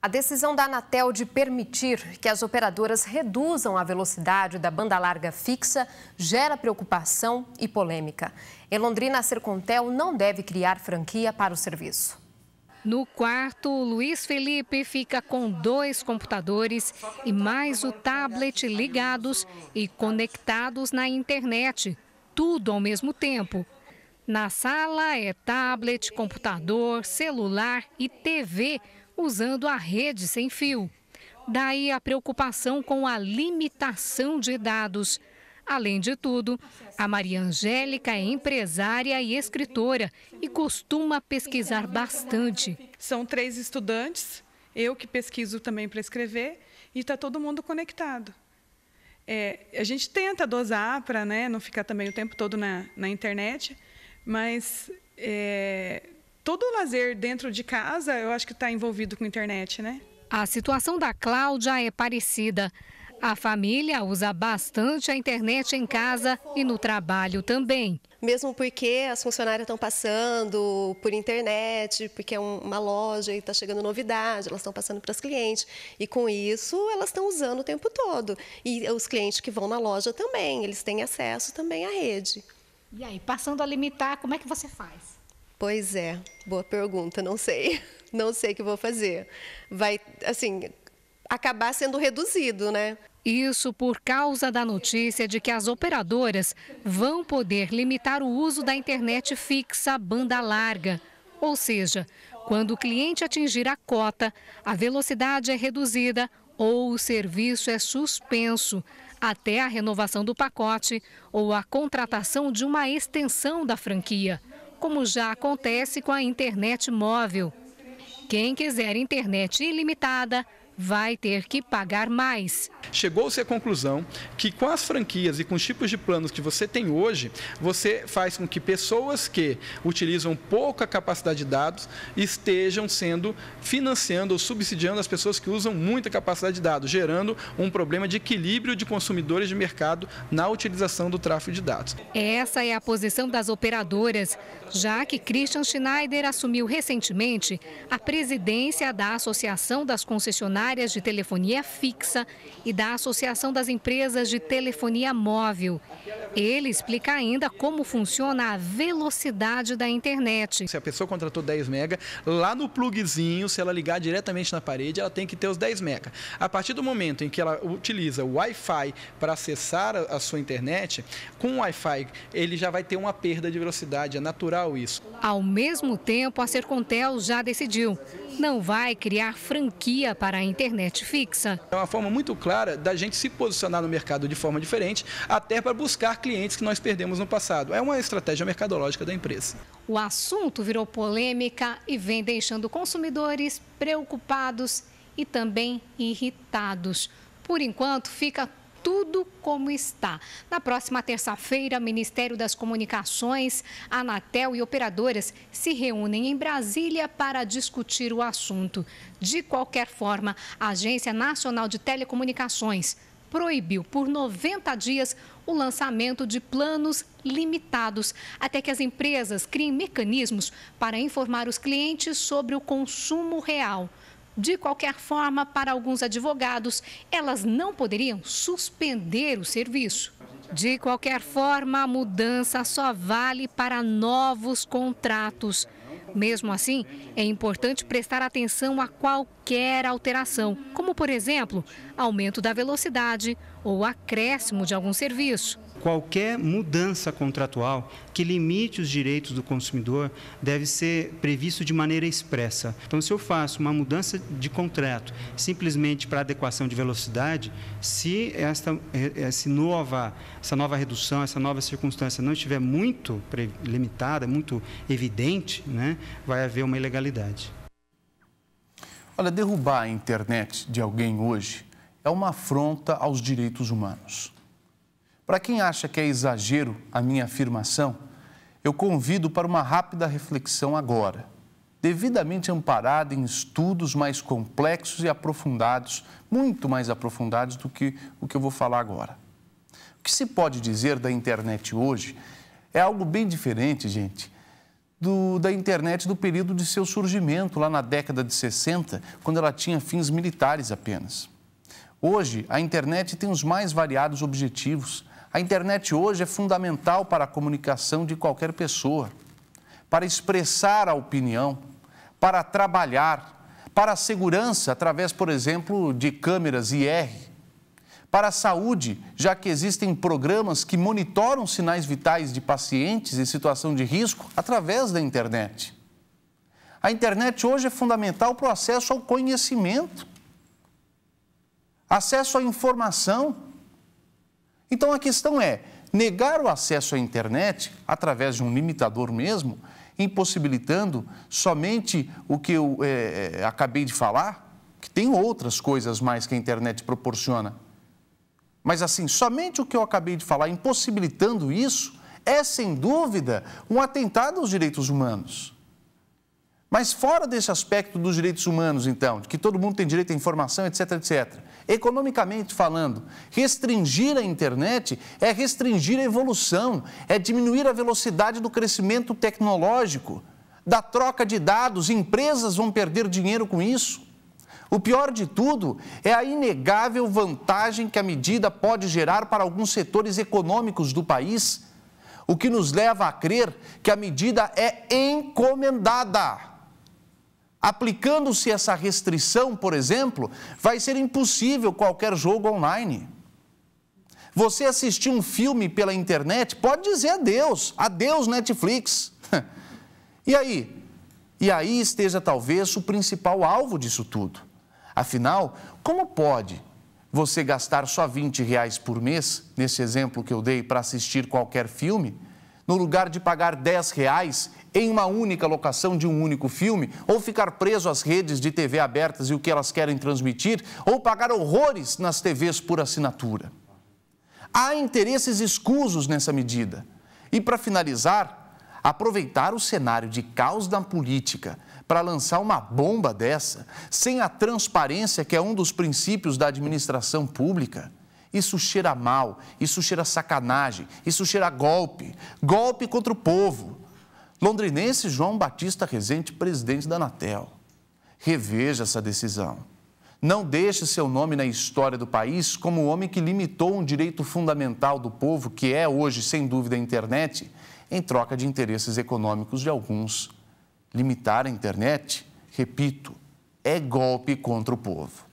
A decisão da Anatel de permitir que as operadoras reduzam a velocidade da banda larga fixa gera preocupação e polêmica. Em Londrina, a Sercontel não deve criar franquia para o serviço. No quarto, Luiz Felipe fica com dois computadores e mais o tablet ligados e conectados na internet, tudo ao mesmo tempo. Na sala é tablet, computador, celular e TV usando a rede sem fio. Daí a preocupação com a limitação de dados. Além de tudo, a Maria Angélica é empresária e escritora e costuma pesquisar bastante. São três estudantes, eu que pesquiso também para escrever, e está todo mundo conectado. É, a gente tenta dosar para né, não ficar também o tempo todo na, na internet, mas é, todo o lazer dentro de casa, eu acho que está envolvido com internet, né? A situação da Cláudia é parecida. A família usa bastante a internet em casa e no trabalho também. Mesmo porque as funcionárias estão passando por internet, porque é uma loja e está chegando novidade, elas estão passando para os clientes. E com isso, elas estão usando o tempo todo. E os clientes que vão na loja também, eles têm acesso também à rede. E aí, passando a limitar, como é que você faz? Pois é, boa pergunta, não sei. Não sei o que vou fazer. Vai, assim, acabar sendo reduzido, né? Isso por causa da notícia de que as operadoras vão poder limitar o uso da internet fixa banda larga. Ou seja, quando o cliente atingir a cota, a velocidade é reduzida ou o serviço é suspenso até a renovação do pacote ou a contratação de uma extensão da franquia como já acontece com a internet móvel. Quem quiser internet ilimitada vai ter que pagar mais. Chegou-se à conclusão que com as franquias e com os tipos de planos que você tem hoje, você faz com que pessoas que utilizam pouca capacidade de dados estejam sendo financiando ou subsidiando as pessoas que usam muita capacidade de dados, gerando um problema de equilíbrio de consumidores de mercado na utilização do tráfego de dados. Essa é a posição das operadoras, já que Christian Schneider assumiu recentemente a presidência da Associação das Concessionárias áreas de Telefonia Fixa e da Associação das Empresas de Telefonia Móvel. Ele explica ainda como funciona a velocidade da internet. Se a pessoa contratou 10 mega, lá no plugzinho, se ela ligar diretamente na parede, ela tem que ter os 10 mega. A partir do momento em que ela utiliza o Wi-Fi para acessar a sua internet, com o Wi-Fi ele já vai ter uma perda de velocidade, é natural isso. Ao mesmo tempo, a Sercontel já decidiu, não vai criar franquia para a internet internet fixa. É uma forma muito clara da gente se posicionar no mercado de forma diferente, até para buscar clientes que nós perdemos no passado. É uma estratégia mercadológica da empresa. O assunto virou polêmica e vem deixando consumidores preocupados e também irritados. Por enquanto, fica tudo como está. Na próxima terça-feira, Ministério das Comunicações, Anatel e operadoras se reúnem em Brasília para discutir o assunto. De qualquer forma, a Agência Nacional de Telecomunicações proibiu por 90 dias o lançamento de planos limitados, até que as empresas criem mecanismos para informar os clientes sobre o consumo real. De qualquer forma, para alguns advogados, elas não poderiam suspender o serviço. De qualquer forma, a mudança só vale para novos contratos. Mesmo assim, é importante prestar atenção a qualquer alteração, como, por exemplo, aumento da velocidade ou acréscimo de algum serviço. Qualquer mudança contratual que limite os direitos do consumidor deve ser previsto de maneira expressa. Então, se eu faço uma mudança de contrato simplesmente para adequação de velocidade, se esta, é, é, essa, nova, essa nova redução, essa nova circunstância não estiver muito limitada, muito evidente, né, vai haver uma ilegalidade. Olha, derrubar a internet de alguém hoje é uma afronta aos direitos humanos. Para quem acha que é exagero a minha afirmação, eu convido para uma rápida reflexão agora, devidamente amparada em estudos mais complexos e aprofundados, muito mais aprofundados do que o que eu vou falar agora. O que se pode dizer da internet hoje é algo bem diferente, gente, do, da internet do período de seu surgimento, lá na década de 60, quando ela tinha fins militares apenas. Hoje, a internet tem os mais variados objetivos, a internet hoje é fundamental para a comunicação de qualquer pessoa, para expressar a opinião, para trabalhar, para a segurança, através, por exemplo, de câmeras IR, para a saúde, já que existem programas que monitoram sinais vitais de pacientes em situação de risco através da internet. A internet hoje é fundamental para o acesso ao conhecimento, acesso à informação então a questão é: negar o acesso à internet, através de um limitador mesmo, impossibilitando somente o que eu é, acabei de falar, que tem outras coisas mais que a internet proporciona. Mas assim, somente o que eu acabei de falar, impossibilitando isso, é sem dúvida um atentado aos direitos humanos. Mas fora desse aspecto dos direitos humanos, então, de que todo mundo tem direito à informação, etc, etc. Economicamente falando, restringir a internet é restringir a evolução, é diminuir a velocidade do crescimento tecnológico, da troca de dados, empresas vão perder dinheiro com isso. O pior de tudo é a inegável vantagem que a medida pode gerar para alguns setores econômicos do país, o que nos leva a crer que a medida é encomendada Aplicando-se essa restrição, por exemplo, vai ser impossível qualquer jogo online. Você assistir um filme pela internet, pode dizer adeus, adeus Netflix. E aí? E aí esteja talvez o principal alvo disso tudo. Afinal, como pode você gastar só 20 reais por mês, nesse exemplo que eu dei, para assistir qualquer filme? no lugar de pagar 10 reais em uma única locação de um único filme, ou ficar preso às redes de TV abertas e o que elas querem transmitir, ou pagar horrores nas TVs por assinatura. Há interesses escusos nessa medida. E para finalizar, aproveitar o cenário de caos da política para lançar uma bomba dessa, sem a transparência que é um dos princípios da administração pública, isso cheira mal, isso cheira sacanagem, isso cheira golpe, golpe contra o povo. Londrinense João Batista Rezende, presidente da Anatel. Reveja essa decisão. Não deixe seu nome na história do país como o homem que limitou um direito fundamental do povo, que é hoje, sem dúvida, a internet, em troca de interesses econômicos de alguns. Limitar a internet, repito, é golpe contra o povo.